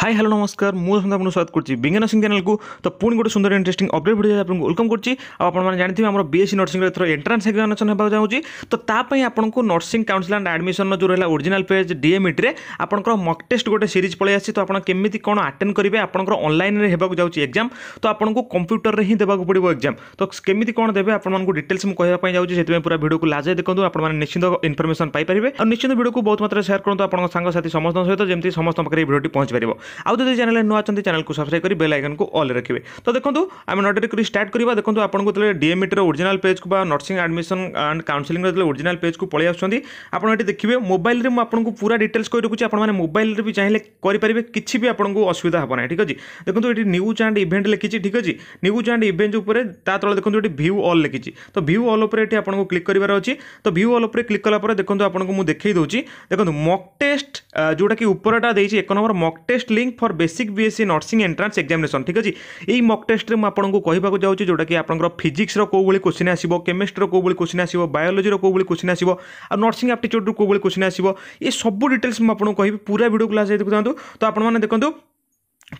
hi hello নমস্কার ମୁଁ ଆପଣଙ୍କୁ ସ୍ୱାଗତ କରୁଛି ବିଜ୍ଞାନ ନର୍ସିଂ ଚ୍ୟାନେଲକୁ ତ ପୁଣି ଗୋଟେ ସୁନ୍ଦର ଇଣ୍ଟରେଷ୍ଟିଂ ଅପଡେଟ୍ ଭିଡ଼ିଓ ଆପଣଙ୍କୁ ୱେଲକମ୍ କରୁଛି ଆଉ ଆପଣମାନେ ଜାଣିଥିବେ ଆମର ବିଏସ୍ସି ନର୍ସିଂର ଏଥର ଏଣ୍ଟ୍ରାନ୍ସ ଏକ୍ସାମିନେସନ୍ ହେବାକୁ ଯାଉଛି ତ ତା ପାଇଁ ଆପଣଙ୍କୁ ନର୍ସିଂ କାଉନ୍ସିଲ୍ ଆଣ୍ଡ ଆଡ଼ମିସନ୍ର ଯେଉଁ ରହିଲା ଓରିଜିନାଲ୍ ପେଜ୍ ଡିଏମ୍ଇଟିରେ ଆପଣଙ୍କର ମକ୍ ଟେଷ୍ଟ ଗୋଟେ ସିରିଜ୍ ପଳେଇ ଆସିଛି ତ ଆପଣ କେମିତି କ'ଣ ଆଟେଣ୍ଡ କରିବେ ଆପଣଙ୍କର ଅନଲାଇନ୍ରେ ହେବାକୁ ଯାଉଛି ଏକ୍ଜାମ୍ ତ ଆପଣଙ୍କୁ କମ୍ପ୍ୟୁଟରରେ ହିଁ ଦେବାକୁ ପଡ଼ିବ ଏକ୍ଜାମ୍ ତ କେମିତି କ'ଣ ଦେବେ ଆପଣମାନଙ୍କୁ ଡିଟେଲ୍ସ ମୁଁ କହିବା ପାଇଁ ଯାଉଛି ସେଥିପାଇଁ ପୁରା ଭିଡ଼ିଓକୁ ଲାଜେ ଦେଖନ୍ତୁ ଆପଣମାନେ ନିଶ୍ଚିନ୍ତ ଇନଫର୍ମେସନ୍ ପାଇପାରିବେ ଆଉ ନିଶ୍ଚିନ୍ତ ଭିଡ଼ିଓକୁ ବହୁତ ମାତ୍ରାରେ ସେୟାର କରନ୍ତୁ ଆପଣଙ୍କ ସାଙ୍ଗସାଥି ସମସ୍ତଙ୍କ ସହିତ ଯେମିତି ସମସ୍ତଙ୍କ ପାଖରେ এই ভিডিওটি পৌঁছে পারিব ଆଉ ଯଦି ଚ୍ୟାନେଲରେ ନୂଆ ଅଛନ୍ତି ଚ୍ୟାନେଲ୍କୁ ସବସ୍କ୍ରାଇବ୍ କରି ବେଲ୍ ଆଇକନ୍କୁ ଅଲ୍ ରଖିବେ ତ ଦେଖନ୍ତୁ ଆମେ ନୋଟେଟ୍ କରି ଷ୍ଟାର୍ଟ କରିବା ଦେଖନ୍ତୁ ଆପଣଙ୍କୁ ଯେତେବେଳେ ଡିଏମ୍ଇଟିର ଓରିଜିନାଲ୍ ପେଜ୍କୁ ବା ନର୍ସିଂ ଆଡ଼ମିସନ୍ ଆଣ୍ଡ କାଉନ୍ସିଲିଂର ଯେତେବେଳେ ଓରିଜିନାଲ୍ ପେଜ୍କୁ ପଳେଇ ଆସୁଛନ୍ତି ଆପଣ ଏଠି ଦେଖିବେ ମୋବାଇଲରେ ମୁଁ ଆପଣଙ୍କୁ ପୁରା ଡିଟେଲ୍ସ କରି ରଖୁଛି ଆପଣମାନେ ମୋବାଇଲରେ ବି ଚାହିଁଲେ କରିପାରିବେ କିଛି ବି ଆପଣଙ୍କୁ ଅସୁବିଧା ହେବ ନାହିଁ ଠିକ୍ ଅଛି ଦେଖନ୍ତୁ ଏଠି ନ୍ୟୁଜ୍ ଆଣ୍ଡ ଇଭେଣ୍ଟ ଲେଖିଛି ଠିକ୍ ଅଛି ନ୍ୟୁଜ୍ ଆଣ୍ଡ ଇଭେଣ୍ଟ ଉପରେ ତା ତଳେ ଦେଖନ୍ତୁ ଏଠି ଭ୍ୟୁ ଅଲ୍ ଲେଖିଛି ତ ଭ୍ୟୁ ଅଲ୍ ଉପରେ ଏଠି ଆପଣଙ୍କୁ କ୍ଲିକ୍ କରିବାର ଅଛି ତ ଭ୍ୟୁ ଅଲ୍ ଉପରେ କ୍ଲିକ୍ କଲା ପରେ ଦେଖନ୍ତୁ ଆପଣଙ୍କୁ ମୁଁ ଦେଖାଇ ଦେଉଛି ଦେଖନ୍ତୁ ମକ୍ ଟେଷ୍ଟ ଯେଉଁଟାକି ଉପରଟା ଦେଇଛି ଏକ number mock test test link for basic BSc nursing entrance examination ঠিক আছে এই মক টেস্টরে মু আপনার কহবাকে যাচ্ছি যেটাকি আপনার ফিজিক্সর কোভাবে কোশ্চিন আসব কেমিস্ট্রির কোভাবে কোশ্চিন আসব বায়োলোজির কোভাবে কোশ্চিন আসব আর নর্সিং আপ্টিচ্ୟୁଡ୍ରୁ କୋଉ ଭଳି କୋଶ୍ଚିନ୍ ଆସିବ ଏ ସବୁ ଡିଟେଲ୍ସ ମୁଁ ଆପଣଙ୍କୁ କହିବି ପୁରା ଭିଡ଼ିଓ କ୍ଲାସ୍ ଯଦି ଦେଖୁଥାନ୍ତୁ ତ ଆପଣମାନେ ଦେଖନ୍ତୁ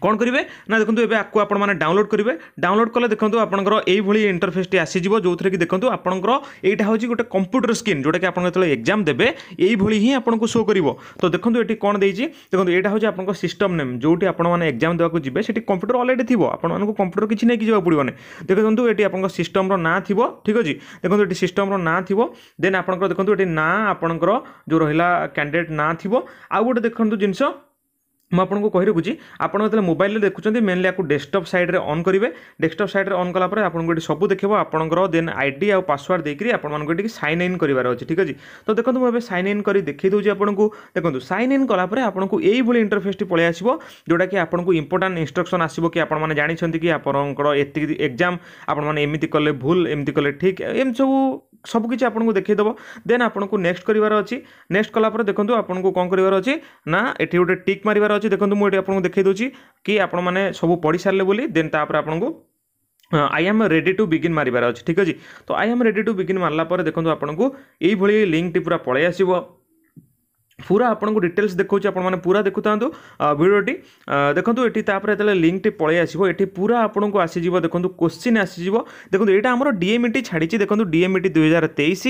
କ'ଣ କରିବେ ନା ଦେଖନ୍ତୁ ଏବେ ଆକୁ ଆପଣମାନେ ଡାଉନଲୋଡ଼୍ କରିବେ ଡାଉନଲୋଡ଼୍ କଲେ ଦେଖନ୍ତୁ ଆପଣଙ୍କର ଏଇଭଳି ଇଣ୍ଟରଫେସ୍ଟି ଆସିଯିବ ଯେଉଁଥିରେ କି ଦେଖନ୍ତୁ ଆପଣଙ୍କର ଏଇଟା ହେଉଛି ଗୋଟେ କମ୍ପ୍ୟୁଟର ସ୍କ୍ରିନ୍ ଯେଉଁଟାକି ଆପଣ ଯେତେବେଳେ ଏକ୍ଜାମ୍ ଦେବେ ଏଇଭଳି ହିଁ ଆପଣଙ୍କୁ ଶୋ କରିବ ତ ଦେଖନ୍ତୁ ଏଠି କ'ଣ ଦେଇଛି ଦେଖନ୍ତୁ ଏଇଟା ହେଉଛି ଆପଣଙ୍କ ସିଷ୍ଟମ୍ ନେମ୍ ଯେଉଁଠି ଆପଣମାନେ ଏକ୍ଜାମ୍ ଦେବାକୁ ଯିବେ ସେଠି କମ୍ପ୍ୟୁଟର ଅଲରେଡ଼ି ଥିବ ଆପଣମାନଙ୍କୁ କମ୍ପ୍ୟୁଟର କିଛି ନେଇକି ଯିବାକୁ ପଡ଼ିବନି ଦେଖନ୍ତୁ ଏଠି ଆପଣଙ୍କ ସିଷ୍ଟମ୍ର ନାଁ ଥିବ ଠିକ୍ ଅଛି ଦେଖନ୍ତୁ ଏଠି ସିଷ୍ଟମ୍ର ନାଁ ଥିବ ଦେନ୍ ଆପଣଙ୍କର ଦେଖନ୍ତୁ ଏଠି ନାଁ ଆପଣଙ୍କର ଯେଉଁ ରହିଲା କ୍ୟାଣ୍ଡିଡେଟ୍ ନାଁ ଥିବ ଆଉ ଗୋଟେ ଦେଖନ୍ତୁ ଜିନିଷ ମୁଁ ଆପଣଙ୍କୁ କହି ରଖୁଛି ଆପଣ ଯେତେବେଳେ ମୋବାଇଲରେ ଦେଖୁଛନ୍ତି ମେନଲି ଆକୁ ଡେସ୍କଟପ୍ ସାଇଡ଼୍ରେ ଅନ୍ କରିବେ ଡେସ୍କଟପ୍ ସାଇଡ଼୍ରେ ଅନ୍ କଲା ପରେ ଆପଣଙ୍କୁ ଏଠି ସବୁ ଦେଖେଇବ ଆପଣଙ୍କର ଦେନ୍ ଆଇଡି ଆଉ ପାସୱାର୍ଡ଼ ଦେଇକରି ଆପଣମାନଙ୍କୁ ଏଠିକି ସାଇନ୍ ଇନ୍ କରିବାର ଅଛି ଠିକ୍ ଅଛି ତ ଦେଖନ୍ତୁ ମୁଁ ଏବେ ସାଇନ୍ ଇନ୍ କରି ଦେଖେଇ ଦେଉଛି ଆପଣଙ୍କୁ ଦେଖନ୍ତୁ ସାଇନ୍ ଇନ୍ କଲା ପରେ ଆପଣଙ୍କୁ ଏଇଭଳି ଇଣ୍ଟରଫେସ୍ଟି ପଳେଇ ଆସିବ ଯେଉଁଟାକି ଆପଣଙ୍କୁ ଇମ୍ପୋର୍ଟାଣ୍ଟ ଇନ୍ଷ୍ଟ୍ରକ୍ସନ୍ ଆସିବ କି ଆପଣମାନେ ଜାଣିଛନ୍ତି କି ଆପଣଙ୍କର ଏତିକି ଏକ୍ଜାମ୍ ଆପଣମାନେ ଏମିତି କଲେ ଭୁଲ ଏମିତି କଲେ ଠିକ୍ ଏମିତି ସବୁ সবু কিছু আপনার দেখাই দেব দেন আপনার নেক্সট করবার অছি নেক্সট কলাপরে দেখুন আপনার কম করবার অছি না এটি গোটে টিক মারবার অছি দেখুন মু এটি আপনার দেখাই দেছি কি আপন মানে সবু পড়ি সারলে বলে দেন তাপরে আপনার I am ready to begin ମାରିବାର ଅଛି ଠିକ୍ ଅଛି ତ I am ready to begin ମାରିଲା ପରେ ଦେଖନ୍ତୁ ଆପଣଙ୍କୁ ଏଇଭଳି ଲିଙ୍କଟି ପୁରା ପଳାଇ ଆସିବ ପୁରା ଆପଣଙ୍କୁ ଡିଟେଲ୍ସ ଦେଖାଉଛି ଆପଣମାନେ ପୁରା ଦେଖୁଥାନ୍ତୁ ଭିଡ଼ିଓଟି ଦେଖନ୍ତୁ ଏଠି ତାପରେ ଯେତେବେଳେ ଲିଙ୍କଟି ପଳେଇ ଆସିବ ଏଠି ପୁରା ଆପଣଙ୍କୁ ଆସିଯିବ ଦେଖନ୍ତୁ କୋଶ୍ଚିନ୍ ଆସିଯିବ ଦେଖନ୍ତୁ ଏଇଟା ଆମର ଡିଏମ୍ଇଟି ଛାଡ଼ିଛି ଦେଖନ୍ତୁ ଡିଏମ୍ଇଟି ଦୁଇ ହଜାର ତେଇଶ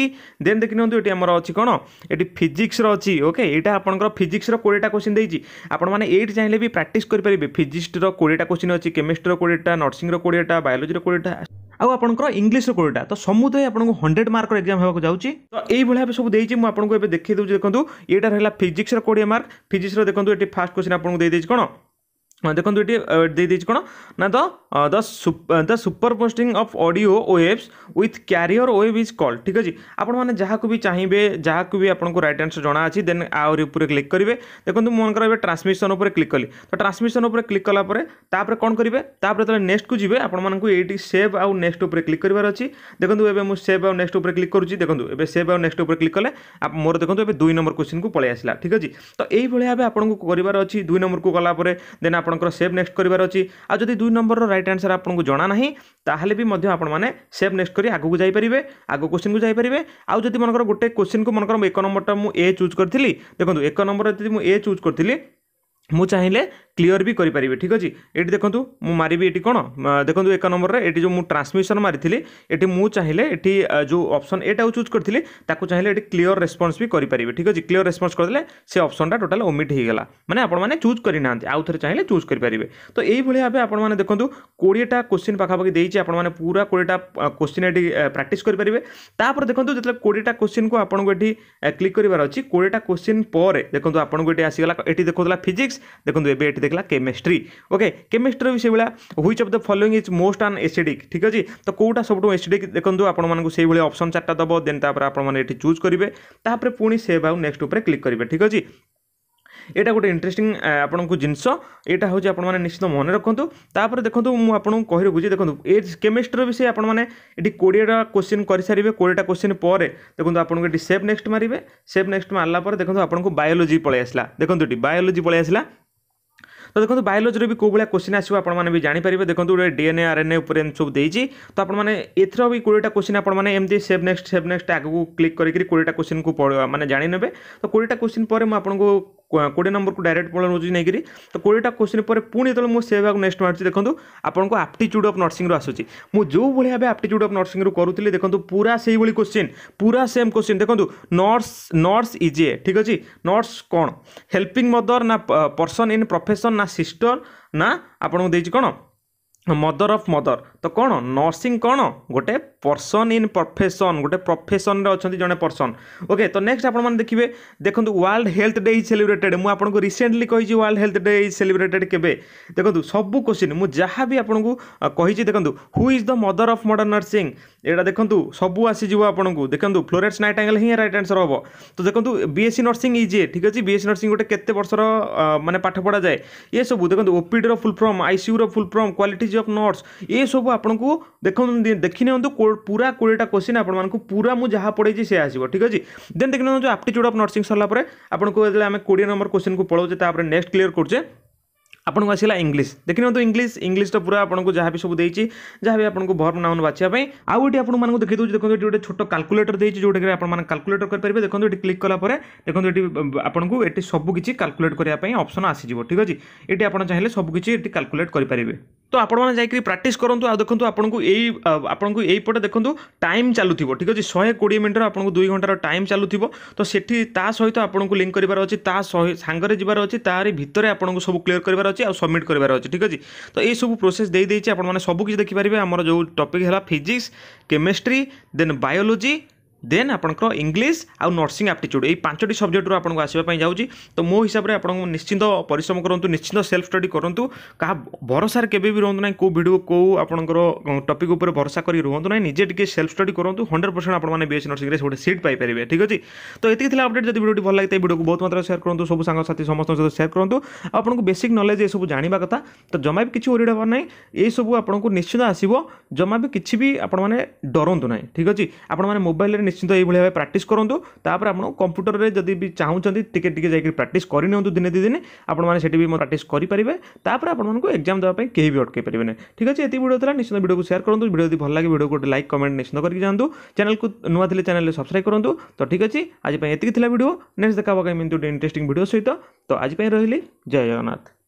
ଦେନ୍ ଦେଖିନିଅନ୍ତୁ ଏଠି ଆମର ଅଛି କ'ଣ ଏଠି ଫିଜିକ୍ସର ଅଛି ଓକେ ଏଇଟା ଆପଣଙ୍କର ଫିଜିକ୍ସର କୋଡ଼ିଏଟା କୋଶ୍ଚିନ୍ ଦେଇଛି ଆପଣମାନେ ଏଇଠି ଚାହିଁଲେ ବି ପ୍ରାକ୍ଟିସ୍ କରିପାରିବେ ଫିଜିକ୍ସର କୋଡ଼ିଏଟା କୋଶ୍ଚିନ୍ ଅଛି କେମିଷ୍ଟ୍ରିର କୋଡ଼ିଏଟା ନର୍ସିଂର କୋଡ଼ିଏଟା ବାୟୋଲୋଜିର କୋଡ଼ିଏଟା ଆଉ ଆପଣଙ୍କର ଇଂଲିଶର କୋଡ଼ିଏଟା ତ ସମୁଦାୟ ଆପଣଙ୍କୁ ହଣ୍ଡ୍ରେଡ଼ ମାର୍କର ଏକ୍ଜାମ୍ ହେବାକୁ ଯାଉଛି ତ ଏଇଭଳି ଭାବେ ସବୁ ଦେଇଛି ମୁଁ ଆପଣଙ୍କୁ ଏବେ ଦେଖେଇ ଦେଉଛି ଦେଖନ୍ତୁ ଏଇଟା ରହିଲା ଫିଜିକ୍ସର କୋଡ଼ିଏ ମାର୍କ ଫିଜିକ୍ସର ଦେଖନ୍ତୁ ଏଠି ଫାର୍ଷ୍ଟ କ୍ୱେଶ୍ଚିନ୍ ଆପଣଙ୍କୁ ଦେଇଦେଇଛି କ'ଣ ଦେଖନ୍ତୁ ଏଠି ଦେଇଦେଇଛି କ'ଣ ନା the the the superposition of audio waves with carrier wave is call ଠିକ୍ ଅଛି ଆପଣମାନେ ଯାହାକୁ ବି ଚାହିଁବେ ଯାହାକୁ ବି ଆପଣଙ୍କୁ ରାଇଟ୍ ଆନ୍ସର୍ ଅଛି ଦେନ୍ ଆହୁରି ଉପରେ କ୍ଲିକ୍ କରିବେ ଦେଖନ୍ତୁ ମୁଁ ମନେକର ଏବେ ଟ୍ରାନ୍ସମିଶନ୍ ଉପରେ କ୍ଲିକ୍ କଲି ତ ଟ୍ରାନ୍ସମିସନ୍ ଉପରେ କ୍ଲିକ୍ କଲା ପରେ ତାପରେ କ'ଣ କରିବେ ତାପରେ ଯେତେବେଳେ ନେକ୍ସଟକୁ ଯିବେ ଆପଣମାନଙ୍କୁ ଏଇଠି ସେଭ୍ ଆଉ ନେକ୍ସଟ ଉପରେ କ୍ଲିକ୍ କରିବାର ଅଛି ଦେଖନ୍ତୁ ଏବେ ମୁଁ ସେଭ୍ ଆଉ ନେକ୍ସଟ ଉପରେ କ୍ଲିକ୍ କରୁଛି ଦେଖନ୍ତୁ ଏବେ ସେଭ୍ ଆଉ ନେକ୍ସଟ ଉପରେ କ୍ଲିକ୍ କଲେ ମୋର ଦେଖନ୍ତୁ ଏବେ ଦୁଇ ନମ୍ବର କୋଶ୍ଚିନ୍କୁ ପଳେଇ ଆସିଲା ଠିକ୍ ଅଛି ତ ଏଇଭଳିଆ ଭାବେ ଆପଣଙ୍କୁ କରିବାର ଅଛି ଦୁଇ ନମ୍ବରକୁ ଗଲା ପରେ ଦେନ୍ ଆପଣ আপনার সেভ নেক্সট করবার অছি আর যদি দুই নম্বরর রাইট আনসর আপনার জনা না তাহলে বি আপনার সেভ নেক্সট করে আগুক যাইপারে আগ কোশ্চিন যাইপারে আউ যদি মনে গোটে কোশ্চিন মনে এক নম্বরটা মু এ চুজ করি দেখুন এক নম্বর যদি মু এ চুজ করি ମୁଁ ଚାହିଁଲେ କ୍ଲିଅର ବି କରିପାରିବି ଠିକ୍ ଅଛି ଏଠି ଦେଖନ୍ତୁ ମୁଁ ମାରିବି ଏଠି କ'ଣ ଦେଖନ୍ତୁ ଏକ ନମ୍ବରରେ ଏଠି ଯେଉଁ ମୁଁ ଟ୍ରାନ୍ସମିଶନ ମାରିଥିଲି ଏଠି ମୁଁ ଚାହିଁଲେ ଏଠି ଯେଉଁ ଅପସନ୍ ଏଟାକୁ ଚୁଜ୍ କରିଥିଲି ତାକୁ ଚାହିଁଲେ ଏଠି କ୍ଲିଅର ରେସ୍ପନ୍ସ ବି କରିପାରିବି ଠିକ୍ ଅଛି କ୍ଲିଅର ରେସ୍ପନ୍ସ କରିଦେଲେ ସେ ଅପସନ୍ଟା ଟୋଟାଲ୍ ଓମିଟ୍ ହୋଇଗଲା ମାନେ ଆପଣମାନେ ଚୁଜ୍ କରିନାହାନ୍ତି ଆଉ ଥରେ ଚାହିଁଲେ ଚୁଜ୍ କରିପାରିବେ ତ ଏଇଭଳି ଭାବେ ଆପଣମାନେ ଦେଖନ୍ତୁ କୋଡ଼ିଏଟା କୋଶ୍ଚିନ୍ ପାଖାପାଖି ଦେଇଛି ଆପଣମାନେ ପୁରା କୋଡ଼ିଏଟା କୋଶ୍ଚିନ୍ ଏଠି ପ୍ରାକ୍ଟିସ୍ କରିପାରିବେ ତାପରେ ଦେଖନ୍ତୁ ଯେତେବେଳେ କୋଡ଼ିଏଟା କୋଶ୍ଚିନ୍କୁ ଆପଣଙ୍କୁ ଏଠି କ୍ଲିକ୍ କରିବାର ଅଛି କୋଡ଼ିଏଟା କୋଶ୍ଚିନ୍ ପରେ ଦେଖନ୍ତୁ ଆପଣଙ୍କୁ ଏଠି ଆସିଗଲା ଏଠି ଦେଖାଉଥିଲା ଫିଜିକ୍ସ देखो ये देखा केमिस्ट्री ओके केमेस्ट्री भी सही which of the following is most an acidic ठीक अच्छे तो कौटा सब एसीडिक देखो आपल अप्सन चार्टा दब देन आप चूज करेंगे पुणी सेव आउ नेक्ट क्लिक करेंगे ठीक अच्छे ଏଇଟା ଗୋଟେ ଇଣ୍ଟରେଷ୍ଟିଂ ଆପଣଙ୍କୁ ଜିନିଷ ଏଇଟା ହେଉଛି ଆପଣମାନେ ନିଶ୍ଚିତ ମନେ ରଖନ୍ତୁ ତାପରେ ଦେଖନ୍ତୁ ମୁଁ ଆପଣଙ୍କୁ କହି ରଖୁଛି ଦେଖନ୍ତୁ ଏ କେମିଷ୍ଟ୍ରିର ବି ସେ ଆପଣମାନେ ଏଠି କୋଡ଼ିଏଟା କୋଶ୍ଚିନ୍ କରିସାରିବେ କୋଡ଼ିଏଟା କୋଶ୍ଚିନ୍ ପରେ ଦେଖନ୍ତୁ ଆପଣଙ୍କୁ ଏଠି ସେପ୍ ନେକ୍ସଟ ମାରିବେ ସେପ୍ ନେକ୍ସଟ ମାରିଲା ପରେ ଦେଖନ୍ତୁ ଆପଣଙ୍କୁ ବାୟୋଲୋଜି ପଳେଇ ଆସିଲା ଦେଖନ୍ତୁ ଏଠି ବାୟୋଲୋଜି ପଳେଇ ଆସିଲା ତ ଦେଖନ୍ତୁ ବାୟୋଲୋଜିରେ ବି କେଉଁ ଭଳିଆ କୋଶ୍ଚିନ୍ ଆସିବ ଆପଣମାନେ ବି ଜାଣିପାରିବେ ଦେଖନ୍ତୁ ଗୋଟେ ଡିଏନ୍ଏ ଆର୍ଏନ୍ଏ ଉପରେ ଏମିତି ସବୁ ଦେଇଛି ତ ଆପଣମାନେ ଏଥର ବି କୋଡ଼ିଏଟା କୋଶ୍ଚିନ୍ ଆପଣମାନେ ଏମିତି ସେଭ୍ ନେକ୍ସଟ ସେଭ୍ ନେକ୍ସଟ ଆଗକୁ କ୍ଲିକ୍ କରିକି କୋଡ଼ିଏଟା କୋଶ୍ଚିନ୍କୁ ମାନେ ଜାଣିନେବେ ତ କୋଡ଼ିଏଟା କୋଶ୍ଚିନ୍ ପରେ ମୁଁ ଆପଣଙ୍କୁ কোড়িয়ে নম্বরକୁ ଡାଇରେକ୍ଟ ପଳେଇ ନେଉଛି ନେଇକିରି ତ କୋଡ଼ିଏଟା କୋଶ୍ଚିନ୍ ପରେ ପୁଣି ଯେତେବେଳେ ମୁଁ ସେ ଭାଗ ନେକ୍ସଟ ମାରୁଛି ଦେଖନ୍ତୁ ଆପଣଙ୍କୁ ଆପ୍ଟିଚ୍ୟୁଡ୍ ଅଫ୍ ନର୍ସିଂରୁ ଆସୁଛି ମୁଁ ଯେଉଁ ଭଳି ଭାବେ ଆପ୍ଟିଚ୍ୟୁଡ୍ ଅଫ୍ ନର୍ସିଂରୁ କରୁଥିଲି ଦେଖନ୍ତୁ ପୁରା ସେଇଭଳି କୋଶ୍ଚିନ୍ ପୁରା ସେମ୍ କୋଶ୍ଚିନ୍ ଦେଖନ୍ତୁ ନର୍ସ ନର୍ସ ଇଜ୍ ଏ ଠିକ୍ ଅଛି ନର୍ସ କ'ଣ ହେଲ୍ପିଂ ମଦର ନା ପର୍ସନ୍ ଇନ୍ ପ୍ରଫେସନ୍ ନା ସିଷ୍ଟର ନା ଆପଣଙ୍କୁ ଦେଇଛି କ'ଣ ମଦର ଅଫ୍ ମଦର ତ କ'ଣ ନର୍ସିଂ କ'ଣ ଗୋଟେ পর্সন ইন প্রফেসন গোটে প্রফেসনরে অনেক জনে পর্সন ওকে তো নেক্সট আপনার দেখবে দেখুন world health day is celebrated মু আপনার রিসেন্টলি কী world health day is celebrated কেবে দেখুন সবু কোশ্চিন মু যা বি আপনার কী দেখুন who is the mother of modern nursing এটা দেখুন সবু আসিযোগ আপনার দেখুন Florence Nightingale he right answer হব তো দেখুন বিএসসি নর্সিং ইজ ঠিক আছে বিএসসি নর্সিং গোটে কেতে বর্ষর মানে পাঠ পড়া যায় এসব দেখুন ওপিডির ফুল ফর্ম আইসিউর full form qualities of nurse এসব আপনার দেখুন দেখি নিউ पूरा কোড়িয়েটা কোশ্চিন আপনার পুরা মু যা পড়াইছি সে আসব ঠিক আছে দেন দেখি নিও আপ্টিচ্যুড অফ নর্সিং সরলা পরে আপনার যেতে আমি কোড়িয়ে নম্বর কোশ্চিন কু পড়াচ্ছে তাপরে নেক্সট ক্লিয়ার করছে ଆପଣଙ୍କୁ ଆସିଲା ଇଂଲିଶ ଦେଖିନିଅନ୍ତୁ ଇଂଲିଶ ଇଂଲିଶଟା ପୁରା ଆପଣଙ୍କୁ ଯାହା ବି ସବୁ ଦେଇଛି ଯାହା ବି ଆପଣଙ୍କୁ ଭର୍ବ ନାଉନ୍ ବାଛିବା ପାଇଁ ଆଉ ଏଠି ଆପଣମାନଙ୍କୁ ଦେଖି ଦେଉଛି ଦେଖନ୍ତୁ ଏଠି ଗୋଟେ ଛୋଟ କାଲକୁଲେଟର ଦେଇଛି ଯେଉଁଟାକି ଆପଣମାନେ କାଲକୁଲେଟର କରିପାରିବେ ଦେଖନ୍ତୁ ଏଠି କ୍ଲିକ୍ କଲା ପରେ ଦେଖନ୍ତୁ ଏଠି ଆପଣଙ୍କୁ ଏଠି ସବୁ କିଛି କାଲକୁଲେଟ୍ କରିବା ପାଇଁ ଅପସନ୍ ଆସିଯିବ ଠିକ୍ ଅଛି ଏଠି ଆପଣ ଚାହିଁଲେ ସବୁ କିଛି ଏଠି କାଲକୁଲେଟ୍ କରିପାରିବେ তো আপনার যাই প্রাটিস করতু দেখুন আপনার এই আপনার এইপটে দেখুন টাইম চালুব ঠিক আছে শহে কোড়ি মিনিটর আপনার দুই ঘন্টার টাইম চালুব তো সেটি তা সহ আপনার লিঙ্ক করবার অ তা সাগরে যাবার অ তার ভিতরে আপনার সব ক্লিয়ার করবার অ ଅଛି ଆଉ ସବମିଟ୍ କରିବାର ଅଛି ଠିକ୍ ଅଛି ତ ଏଇସବୁ ପ୍ରୋସେସ୍ ଦେଇଦେଇଛି ଆପଣମାନେ ସବୁକିଛି ଦେଖିପାରିବେ ଆମର ଯେଉଁ ଟପିକ୍ ହେଲା physics chemistry then biology then আপনার ইংলিশ আউ নর্সিং আপ্টিচ্ୟୁଡ୍ এই ପାଞ୍ଚଟି ସବଜେକ୍ଟରୁ ଆପଣଙ୍କୁ ଆସିବା ପାଇଁ ଯାଉଛି ତ ମୋ ହିସାବରେ ଆପଣଙ୍କୁ ନିଶ୍ଚିନ୍ତ ପରିଶ୍ରମ କରନ୍ତୁ ନିଶ୍ଚିନ୍ତ ସେଲ୍ଫ ଷ୍ଟଡି କରନ୍ତୁ କାହା ଭରସାରେ କେବେ ବି ରୁହନ୍ତୁ ନାହିଁ କେଉଁ ଭିଡ଼ିଓ କେଉଁ ଆପଣଙ୍କର ଟପିକ୍ ଉପରେ ଭରସା କରି ରୁହନ୍ତୁ ନାହିଁ ନିଜେ ଟିକେ ସେଲ୍ଫ ଷ୍ଟଡି କରନ୍ତୁ ହଣ୍ଡ୍ରେଡ଼ ପରସେଣ୍ଟ ଆପଣମାନେ ବିଏସ୍ ନର୍ସିଂରେ ଗୋଟେ ସିଟ୍ ପାଇପାରିବେ ଠିକ୍ ଅଛି ତ ଏତିକି ଥିଲା ଅପଡ଼େଟ୍ ଯଦି ଭିଡ଼ିଓଟି ଭଲ ଲାଗିଥାଏ ଭିଡ଼ିଓକୁ ବହୁତ ମାତ୍ରାରେ ସେୟାର କରନ୍ତୁ ସବୁ ସାଙ୍ଗସାଥି ସମସ୍ତଙ୍କ ସହିତ ସେୟାର କରନ୍ତୁ ଆପଣଙ୍କୁ ବେସିକ୍ ନଲେଜ୍ ଏସବୁ ଜାଣିବା କଥା ତ ଜମା ବି କିଛି ଓରିଡ଼ ହେବାର ନାହିଁ ଏସବୁ ଆପଣଙ୍କୁ ନିଶ୍ଚିନ୍ତ ଆସିବ ଜମା ବି କିଛି ବି ଆପଣମାନେ ଡରନ୍ତୁ ନାହିଁ ଠିକ୍ ଅଛି ଆପଣମାନେ ମୋବାଇଲରେ নিশ্চিত এইভাবে ভাবে প্রাকটিস করতু তাপরে আপনার কম্পুটরের যদি বি চাহুমান টিকে টিকে যাই প্রাকটিস করে নিউ দিনে দুই দিন আপনার সেটি বি প্রাকটিস করে তাপরে আপনার এক্সাম দেওয়া কেউ বি অটকাই পারবে না ঠিক আছে এত ভিডিও লা নিশ্চিত ভিডিওকে সেয়ার করতু ভিডিও যদি ভাল লাগে ভিডিও গোটে লাইক কমেন্ট নিশ্চিত করি যাতে চ্যানেলকে নূয়া লে চ্যানেল সবসক্রাইব করতু তো ঠিক আছে আজ এত ভিডিও নেক্সট দেখা হওয়া ইন্টারেস্টিং ভিডিও সহ তো আজ রহলি জয় জগন্নাথ